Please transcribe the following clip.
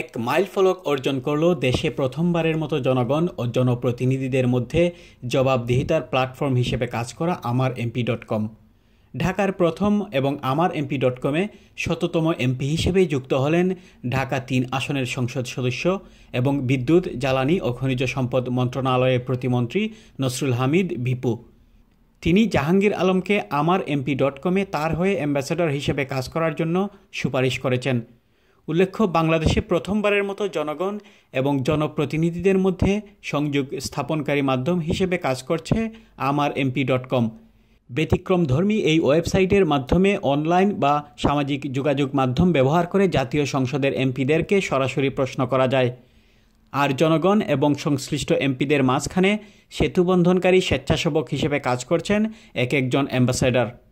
এক মাইলফলক অর্জন করল দেশে প্রথমবারের মতো জনগণ ও জনপ্রতিনিধিদের মধ্যে জবাবদিহিতার প্ল্যাটফর্ম হিসেবে কাজ করা আমার এমপি ডট কম ঢাকার প্রথম এবং আমার এমপি ডট কমে শততম এমপি হিসেবে যুক্ত হলেন ঢাকা তিন আসনের সংসদ সদস্য এবং বিদ্যুৎ জ্বালানি ও খনিজ সম্পদ মন্ত্রণালয়ের প্রতিমন্ত্রী নসরুল হামিদ ভিপু তিনি জাহাঙ্গীর আলমকে আমার এমপি ডট কমে তার হয়ে অ্যাম্বাসেডর হিসেবে কাজ করার জন্য সুপারিশ করেছেন উল্লেখ্য বাংলাদেশে প্রথমবারের মতো জনগণ এবং জনপ্রতিনিধিদের মধ্যে সংযোগ স্থাপনকারী মাধ্যম হিসেবে কাজ করছে আমার এমপি ডট কম ব্যতিক্রমধর্মী এই ওয়েবসাইটের মাধ্যমে অনলাইন বা সামাজিক যোগাযোগ মাধ্যম ব্যবহার করে জাতীয় সংসদের এমপিদেরকে সরাসরি প্রশ্ন করা যায় আর জনগণ এবং সংশ্লিষ্ট এমপিদের মাঝখানে সেতুবন্ধনকারী স্বেচ্ছাসেবক হিসেবে কাজ করছেন এক একজন অ্যাম্বাসেডার